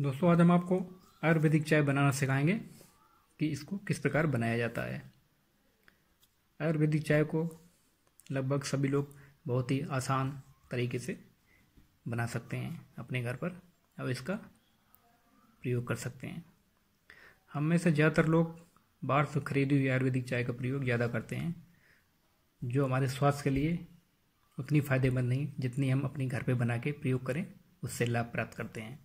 दोस्तों आज हम आपको आयुर्वेदिक चाय बनाना सिखाएंगे कि इसको किस प्रकार बनाया जाता है आयुर्वेदिक चाय को लगभग सभी लोग बहुत ही आसान तरीके से बना सकते हैं अपने घर पर और इसका प्रयोग कर सकते हैं हम में से ज़्यादातर लोग बाहर से खरीदी हुई आयुर्वेदिक चाय का प्रयोग ज़्यादा करते हैं जो हमारे स्वास्थ्य के लिए उतनी फ़ायदेमंद नहीं जितनी हम अपने घर पे बना के प्रयोग करें उससे लाभ प्राप्त करते हैं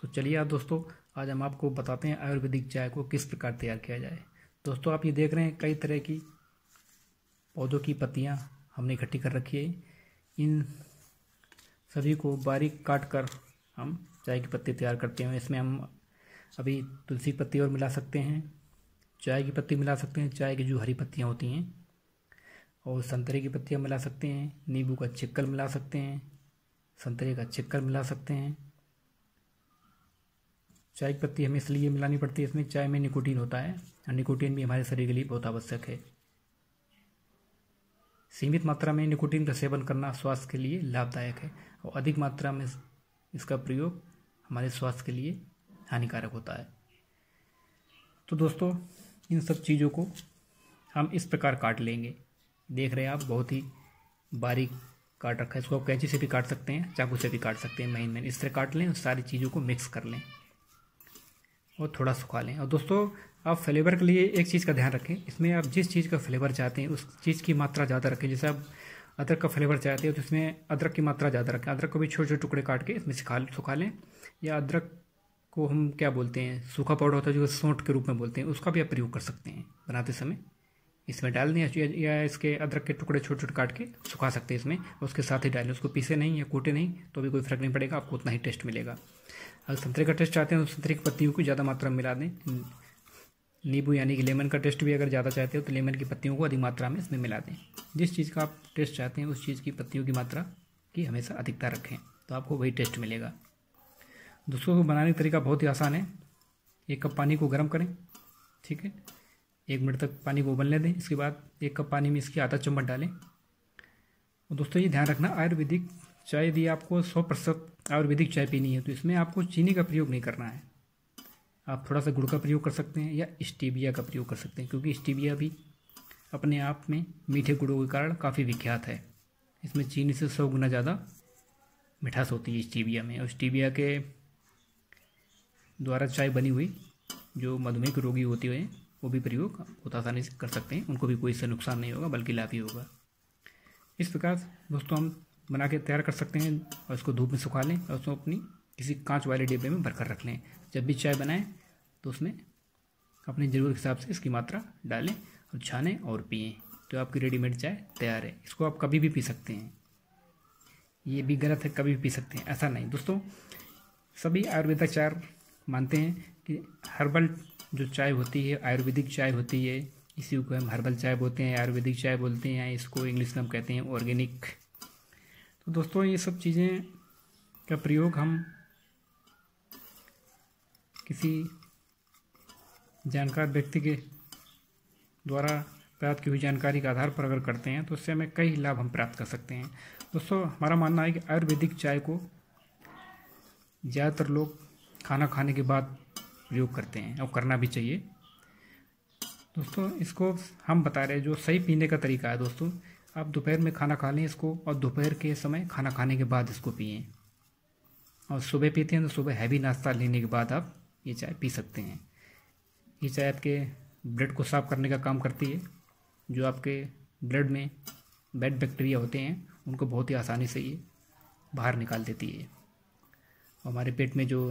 तो चलिए आप दोस्तों आज हम आपको बताते हैं आयुर्वेदिक चाय को किस प्रकार तैयार किया जाए दोस्तों आप ये देख रहे हैं कई तरह की पौधों की पत्तियाँ हमने इकट्ठी कर रखी है इन सभी को बारीक काट कर हम चाय की पत्ती तैयार करते हैं इसमें हम अभी तुलसी पत्ती और मिला सकते हैं चाय की पत्ती मिला सकते हैं चाय की जो हरी पत्तियाँ होती हैं और संतरे की पत्तियाँ मिला सकते हैं नींबू का छिक्कल मिला सकते हैं संतरे का छिक्कल मिला सकते हैं चाय की पत्ती हमें इसलिए मिलानी पड़ती है इसमें चाय में निकोटीन होता है और निकोटीन भी हमारे शरीर के लिए बहुत आवश्यक है सीमित मात्रा में निकोटीन का सेवन करना स्वास्थ्य के लिए लाभदायक है और अधिक मात्रा में इसका प्रयोग हमारे स्वास्थ्य के लिए हानिकारक होता है तो दोस्तों इन सब चीज़ों को हम इस प्रकार काट लेंगे देख रहे हैं आप बहुत ही बारीक काट रखा है इसको आप कैंची से भी काट सकते हैं चाकू से भी काट सकते हैं महीन महीन इस तरह काट लें और सारी चीज़ों को मिक्स कर लें और थोड़ा सुखा लें और दोस्तों आप फ्लेवर के लिए एक चीज़ का ध्यान रखें इसमें आप जिस चीज़ का फ्लेवर चाहते हैं उस चीज़ की मात्रा ज़्यादा रखें जैसे आप अदरक का फ्लेवर चाहते हो तो इसमें अदरक की मात्रा ज़्यादा रखें अदरक को भी छोटे छोटे टुकड़े काट के इसमें सुखा लें या अदरक को हम क्या बोलते हैं सूखा पाउडर होता है जो सौंठ के रूप में बोलते हैं उसका भी आप प्रयोग कर सकते हैं बनाते समय इसमें डाल दें या इसके अदरक के टुकड़े छोटे छोटे काट के सुखा सकते हैं इसमें उसके साथ ही डालें उसको पीसे नहीं या कूटे नहीं तो भी कोई फर्क नहीं पड़ेगा आपको उतना ही टेस्ट मिलेगा अगर संतरे का टेस्ट चाहते हैं तो संतरे की पत्तियों को ज़्यादा मात्रा में मिला दें हम्म। नींबू यानी कि लेमन का टेस्ट भी अगर ज़्यादा चाहते हो तो लेमन की पत्तियों को अधिक मात्रा में इसमें मिला दें जिस चीज़ का आप टेस्ट चाहते हैं उस चीज़ की पत्तियों की मात्रा की हमेशा अधिकता रखें तो आपको वही टेस्ट मिलेगा दोस्तों को बनाने का तरीका बहुत ही आसान है एक कप पानी को गर्म करें ठीक है एक मिनट तक पानी को उबलने दें इसके बाद एक कप पानी में इसकी आधा चम्मच डालें और दोस्तों ये ध्यान रखना आयुर्वेदिक चाय यदि आपको सौ प्रतिशत आयुर्वेदिक चाय पीनी है तो इसमें आपको चीनी का प्रयोग नहीं करना है आप थोड़ा सा गुड़ का प्रयोग कर सकते हैं या स्टीबिया का प्रयोग कर सकते हैं क्योंकि स्टीबिया भी अपने आप में मीठे गुड़ों के कारण काफ़ी विख्यात है इसमें चीनी से सौ गुना ज़्यादा मिठास होती है स्टीबिया में और स्टीबिया के द्वारा चाय बनी हुई जो मधुमेह के रोगी होते हैं वो भी प्रयोग बहुत आसानी से कर सकते हैं उनको भी कोई इससे नुकसान नहीं होगा बल्कि लाभ ही होगा इस प्रकार दोस्तों हम बना के तैयार कर सकते हैं और इसको धूप में सुखा लें और उसको अपनी किसी कांच वाले डिब्बे में भरकर रख लें जब भी चाय बनाएं तो उसमें अपने ज़रूरत के हिसाब से इसकी मात्रा डालें और छानें और पिएँ तो आपकी रेडीमेड चाय तैयार है इसको आप कभी भी पी सकते हैं ये भी गलत है कभी भी पी सकते हैं ऐसा नहीं दोस्तों सभी आयुर्वेदाचार मानते हैं कि हर्बल जो चाय होती है आयुर्वेदिक चाय होती है इसी को हम हर्बल चाय बोलते हैं आयुर्वेदिक चाय बोलते हैं इसको इंग्लिश में हम कहते हैं ऑर्गेनिक तो दोस्तों ये सब चीज़ें का प्रयोग हम किसी जानकार व्यक्ति के द्वारा प्राप्त की हुई जानकारी के आधार पर अगर करते हैं तो उससे हमें कई लाभ हम प्राप्त कर सकते हैं दोस्तों हमारा मानना है कि आयुर्वेदिक चाय को ज़्यादातर लोग खाना खाने के बाद प्रयोग करते हैं और करना भी चाहिए दोस्तों इसको हम बता रहे हैं जो सही पीने का तरीका है दोस्तों आप दोपहर में खाना खा लें इसको और दोपहर के समय खाना खाने के बाद इसको पिए और सुबह पीते हैं तो सुबह हैवी नाश्ता लेने के बाद आप ये चाय पी सकते हैं ये चाय आपके ब्लड को साफ करने का काम करती है जो आपके ब्लड में बैड बैक्टीरिया होते हैं उनको बहुत ही आसानी से ये बाहर निकाल देती है और हमारे पेट में जो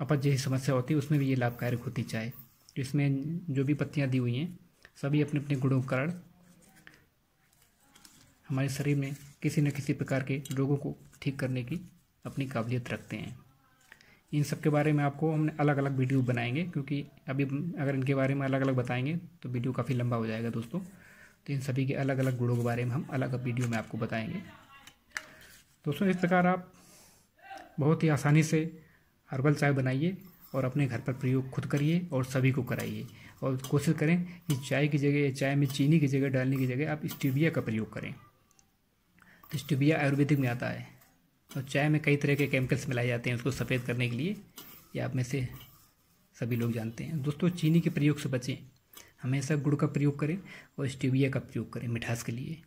अपच जैसी समस्या होती है उसमें भी ये लाभकारक होती चाय इसमें जो भी पत्तियाँ दी हुई हैं सभी अपने अपने गुणों के कारण हमारे शरीर में किसी न किसी प्रकार के रोगों को ठीक करने की अपनी काबिलियत रखते हैं इन सब के बारे में आपको हमने अलग अलग वीडियो बनाएंगे क्योंकि अभी अगर इनके बारे में अलग अलग बताएंगे तो वीडियो काफ़ी लंबा हो जाएगा दोस्तों तो इन सभी के अलग अलग गुणों के बारे में हम अलग वीडियो में आपको बताएंगे दोस्तों इस प्रकार आप बहुत ही आसानी से हर्बल चाय बनाइए और अपने घर पर प्रयोग खुद करिए और सभी को कराइए और कोशिश करें कि चाय की जगह चाय में चीनी की जगह डालने की जगह आप स्टीविया का प्रयोग करें स्टिबिया आयुर्वेदिक में आता है और चाय में कई तरह के केमिकल्स मिलाए जाते हैं उसको सफ़ेद करने के लिए ये आप में से सभी लोग जानते हैं दोस्तों चीनी के प्रयोग से बचें हमेशा गुड़ का प्रयोग करें और स्टीविया का प्रयोग करें मिठास के लिए